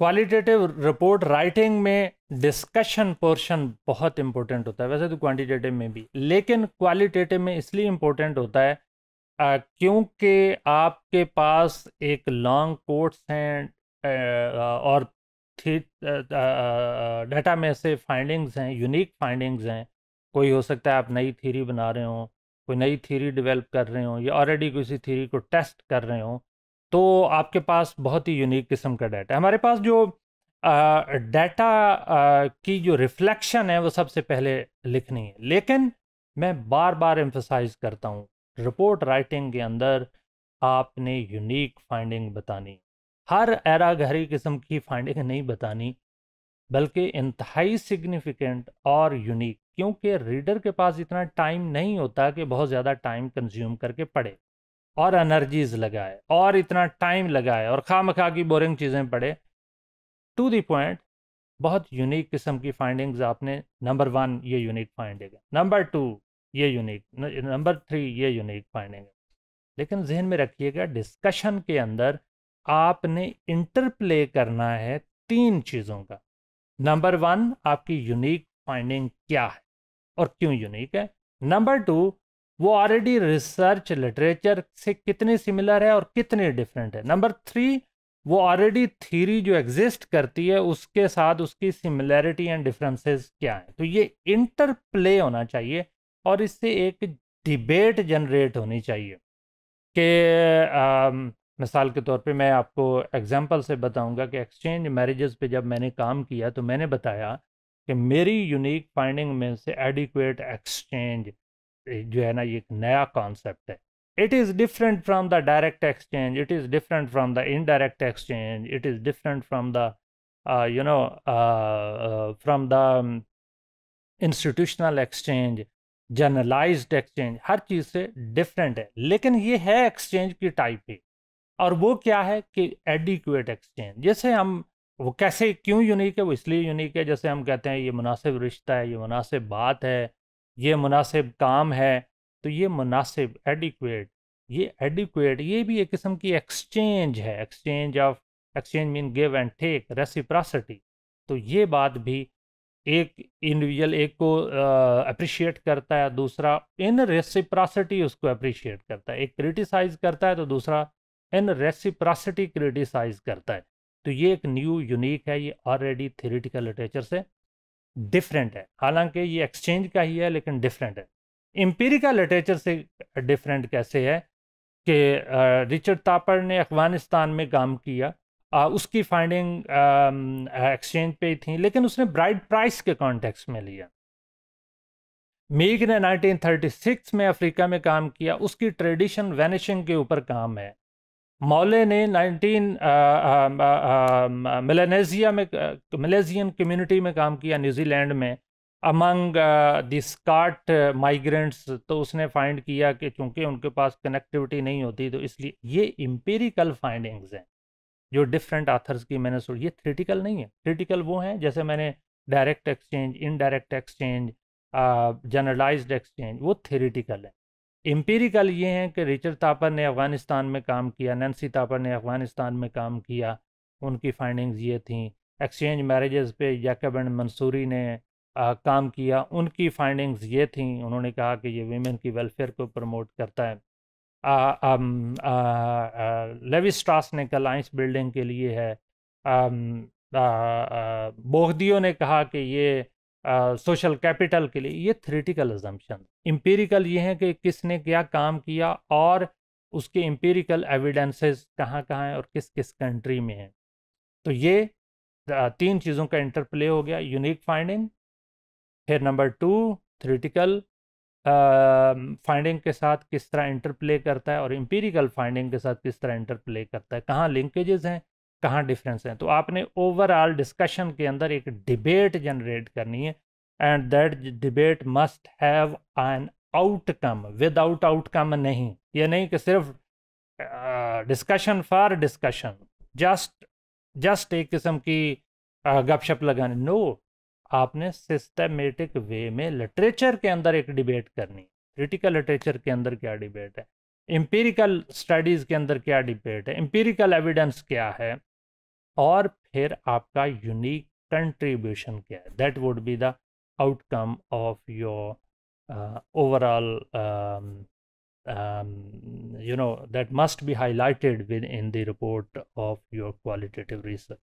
qualitative report writing में discussion portion बहुत important होता है वैसे तो क्वांटिटेटिव में भी लेकिन क्वालिटेटिव में इसलिए इंपॉर्टेंट होता है क्योंकि आपके पास एक लॉन्ग कोर्ट्स हैं और डाटा में से फाइंडिंग्स हैं यूनिक फाइंडिंग्स हैं कोई हो सकता है आप नई थीरी बना रहे हो कोई नई थीरी डेवलप कर रहे हो या ऑलरेडी किसी थीरी को टेस्ट कर रहे हों तो आपके पास बहुत ही यूनिक किस्म का डाटा है हमारे पास जो डाटा की जो रिफ्लेक्शन है वो सबसे पहले लिखनी है लेकिन मैं बार बार एम्फोसाइज करता हूँ रिपोर्ट राइटिंग के अंदर आपने यूनिक फाइंडिंग बतानी हर एरा गहरी किस्म की फाइंडिंग नहीं बतानी बल्कि इंतहाई सिग्निफिकेंट और यूनिक क्योंकि रीडर के पास इतना टाइम नहीं होता कि बहुत ज़्यादा टाइम कंज्यूम करके पढ़े और एनर्जीज लगाए और इतना टाइम लगाए और खाम खा की बोरिंग चीज़ें पढ़े टू दी पॉइंट बहुत यूनिक किस्म की फाइंडिंग्स आपने नंबर वन ये यूनिक फाइंडिंग है नंबर टू ये यूनिक नंबर थ्री ये यूनिक फाइंडिंग है लेकिन जहन में रखिएगा डिस्कशन के अंदर आपने इंटरप्ले करना है तीन चीज़ों का नंबर वन आपकी यूनिक फाइंडिंग क्या है और क्यों यूनिक है नंबर टू वो ऑलरेडी रिसर्च लिटरेचर से कितनी सिमिलर है और कितनी डिफरेंट है नंबर थ्री वो ऑलरेडी थीरी जो एग्जिस्ट करती है उसके साथ उसकी सिमिलैरिटी एंड डिफरेंसेस क्या हैं तो ये इंटरप्ले होना चाहिए और इससे एक डिबेट जनरेट होनी चाहिए कि मिसाल के तौर पे मैं आपको एग्जांपल से बताऊंगा कि एक्सचेंज मैरिजेस पे जब मैंने काम किया तो मैंने बताया कि मेरी यूनिक फाइंडिंग में से एडिक्वेट एक्सचेंज जो है ना ये एक नया कॉन्सेप्ट है it is different from the direct exchange it is different from the indirect exchange it is different from the you know from the institutional exchange generalise exchange हर चीज़ से डिफरेंट है लेकिन ये है एक्सचेंज की टाइप ही और वो क्या है कि एडिक्यूट एक्सचेंज जैसे हम वो कैसे क्यों यूनिक है वो इसलिए यूनिक है जैसे हम कहते हैं ये मुनासिब रिश्ता है ये मुनासिब बात है ये मुनासिब काम है तो ये मुनासिब एडिकुएट ये एडिकुएट ये भी एक किस्म की एक्सचेंज है exchange of exchange mean give and take reciprocity तो ये बात भी एक इंडिविजुअल एक को अप्रिशिएट करता है दूसरा इन रेसिप्रासिटी उसको अप्रिशिएट करता है एक क्रिटिसाइज करता है तो दूसरा इन रेसिप्रासिटी क्रिटिसाइज करता है तो ये एक न्यू यूनिक है ये ऑलरेडी थेरिटिकल लिटरेचर से डिफरेंट है हालांकि ये एक्सचेंज का ही है लेकिन डिफरेंट है एम्पेरिकल लिटरेचर से डिफरेंट कैसे है कि रिचर्ड तापर ने अफगानिस्तान में काम किया आ, उसकी फाइंडिंग एक्सचेंज पे थी लेकिन उसने ब्राइट प्राइस के कॉन्टेक्स्ट में लिया मेघ ने 1936 में अफ्रीका में काम किया उसकी ट्रेडिशन वेनिशिंग के ऊपर काम है मौले ने नाइनटीन मिलेनेजिया में मलेजियन कम्युनिटी में काम किया न्यूजीलैंड में अमंग दिसकाट स्काट माइग्रेंट्स तो उसने फाइंड किया कि चूंकि उनके पास कनेक्टिविटी नहीं होती तो इसलिए ये इम्पेरिकल फाइंडिंग्स हैं जो डिफरेंट आथर्स की मैंने सुनी ये थ्रिटिकल नहीं है थ्रिटिकल वो हैं जैसे मैंने direct exchange indirect exchange generalised exchange वो थ्रिटिकल है एम्पेरिकल ये हैं कि रिचर्ड तापर ने अफ़गानिस्तान में काम किया नैन्सी तापर ने अफ़गानिस्तान में काम किया उनकी फाइंडिंग्स ये थी एक्सचेंज मैरिजेस पे याकब एंड मंसूरी ने आ, काम किया उनकी फाइंडिंग्स ये थी उन्होंने कहा कि ये वीमेन की वेलफेयर को प्रमोट करता है लेवी स्ट्रास ने आइंस बिल्डिंग के लिए है बोहदियों ने कहा कि ये सोशल कैपिटल के लिए ये थ्रीटिकल एजम्पन इम्पेरिकल ये हैं कि किसने क्या काम किया और उसके इम्पेरिकल एविडेंसेस कहाँ कहाँ हैं और किस किस कंट्री में हैं तो ये तीन चीज़ों का इंटरप्ले हो गया यूनिक फाइंडिंग फिर नंबर टू थ्रीटिकल फाइंडिंग के साथ किस तरह इंटरप्ले करता है और इम्पेरिकल फाइंडिंग के साथ किस तरह इंटरप्ले करता है कहाँ लिंकेजेस हैं कहाँ डिफरेंस है तो आपने ओवरऑल डिस्कशन के अंदर एक डिबेट जनरेट करनी है and that debate must have an outcome without outcome नहीं ये नहीं कि सिर्फ discussion for discussion just just एक किस्म की uh, गपशप लगाने नो no, आपने सिस्टमेटिक वे में लिटरेचर के अंदर एक डिबेट करनी क्रिटिकल लिटरेचर के अंदर क्या डिबेट है एम्पेरिकल स्टडीज़ के अंदर क्या डिबेट है एम्पेरिकल एविडेंस क्या है और फिर आपका यूनिक कंट्रीब्यूशन क्या है that would be the outcome of your overall you know that must be highlighted within the report of your qualitative research